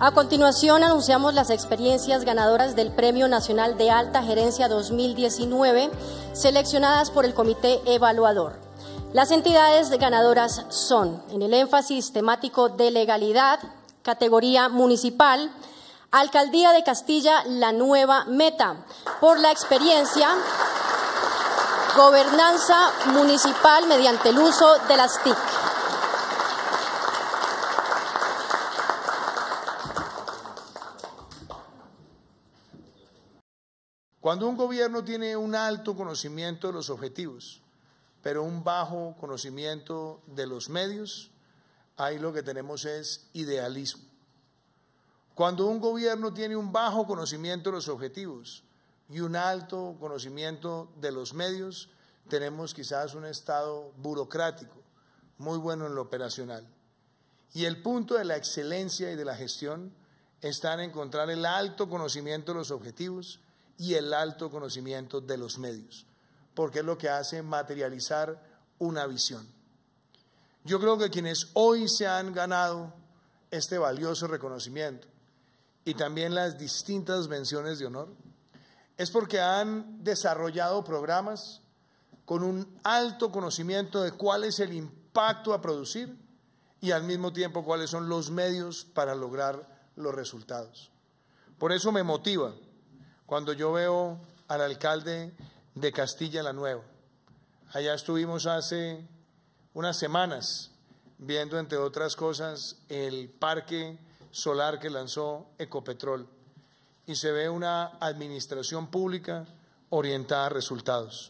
A continuación anunciamos las experiencias ganadoras del Premio Nacional de Alta Gerencia 2019, seleccionadas por el Comité Evaluador. Las entidades ganadoras son, en el énfasis temático de legalidad, categoría municipal, Alcaldía de Castilla, la nueva meta, por la experiencia gobernanza municipal mediante el uso de las TIC. Cuando un gobierno tiene un alto conocimiento de los objetivos, pero un bajo conocimiento de los medios, ahí lo que tenemos es idealismo. Cuando un gobierno tiene un bajo conocimiento de los objetivos y un alto conocimiento de los medios, tenemos quizás un estado burocrático, muy bueno en lo operacional. Y el punto de la excelencia y de la gestión está en encontrar el alto conocimiento de los objetivos, y el alto conocimiento de los medios, porque es lo que hace materializar una visión. Yo creo que quienes hoy se han ganado este valioso reconocimiento y también las distintas menciones de honor, es porque han desarrollado programas con un alto conocimiento de cuál es el impacto a producir y al mismo tiempo cuáles son los medios para lograr los resultados. Por eso me motiva cuando yo veo al alcalde de Castilla la Nueva. Allá estuvimos hace unas semanas viendo, entre otras cosas, el parque solar que lanzó Ecopetrol y se ve una administración pública orientada a resultados.